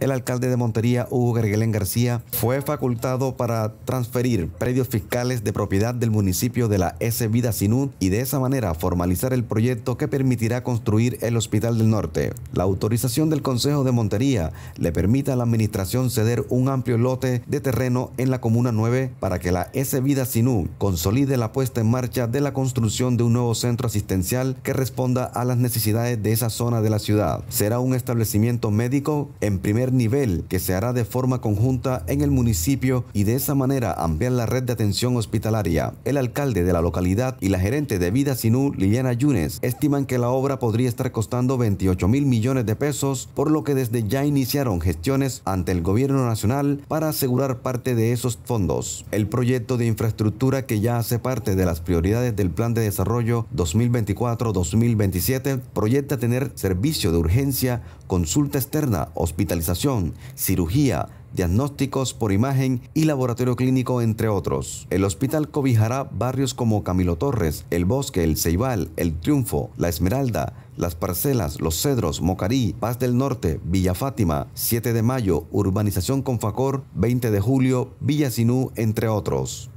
el alcalde de Montería, Hugo Gergelén García, fue facultado para transferir predios fiscales de propiedad del municipio de la S. Vida Sinú y de esa manera formalizar el proyecto que permitirá construir el Hospital del Norte. La autorización del Consejo de Montería le permite a la administración ceder un amplio lote de terreno en la Comuna 9 para que la S. Vida Sinú consolide la puesta en marcha de la construcción de un nuevo centro asistencial que responda a las necesidades de esa zona de la ciudad. Será un establecimiento médico en primer nivel que se hará de forma conjunta en el municipio y de esa manera ampliar la red de atención hospitalaria. El alcalde de la localidad y la gerente de Vida Sinú, Liliana Yunes, estiman que la obra podría estar costando 28 mil millones de pesos, por lo que desde ya iniciaron gestiones ante el gobierno nacional para asegurar parte de esos fondos. El proyecto de infraestructura que ya hace parte de las prioridades del Plan de Desarrollo 2024-2027 proyecta tener servicio de urgencia, consulta externa, hospitalización cirugía, diagnósticos por imagen y laboratorio clínico, entre otros. El hospital cobijará barrios como Camilo Torres, El Bosque, El Ceibal, El Triunfo, La Esmeralda, Las Parcelas, Los Cedros, Mocarí, Paz del Norte, Villa Fátima, 7 de Mayo, Urbanización Confacor, 20 de Julio, Villa Sinú, entre otros.